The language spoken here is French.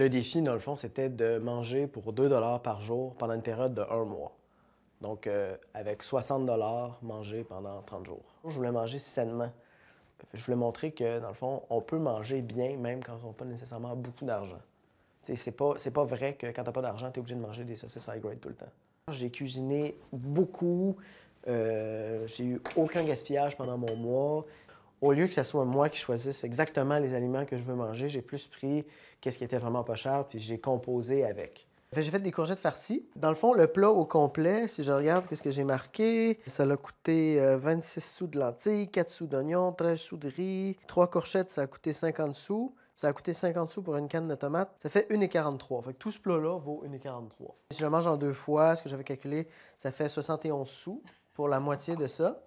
Le défi, dans le fond, c'était de manger pour 2 par jour pendant une période de un mois. Donc, euh, avec 60 manger pendant 30 jours. Je voulais manger sainement. Je voulais montrer que, dans le fond, on peut manger bien, même quand on n'a pas nécessairement beaucoup d'argent. C'est pas, pas vrai que quand t'as pas d'argent, tu es obligé de manger des saucisses high grade tout le temps. J'ai cuisiné beaucoup. Euh, j'ai eu aucun gaspillage pendant mon mois au lieu que ce soit moi qui choisisse exactement les aliments que je veux manger, j'ai plus pris qu'est-ce qui était vraiment pas cher, puis j'ai composé avec. J'ai fait des courgettes farcies. Dans le fond, le plat au complet, si je regarde ce que j'ai marqué, ça a coûté 26 euh, sous de lentilles, 4 sous d'oignons, 13 sous de riz, 3 courgettes, ça a coûté 50 sous. Ça a coûté 50 sous pour une canne de tomates. Ça fait 1,43. Fait tout ce plat-là vaut 1,43. Si je mange en deux fois, ce que j'avais calculé, ça fait 71 sous pour la moitié de ça.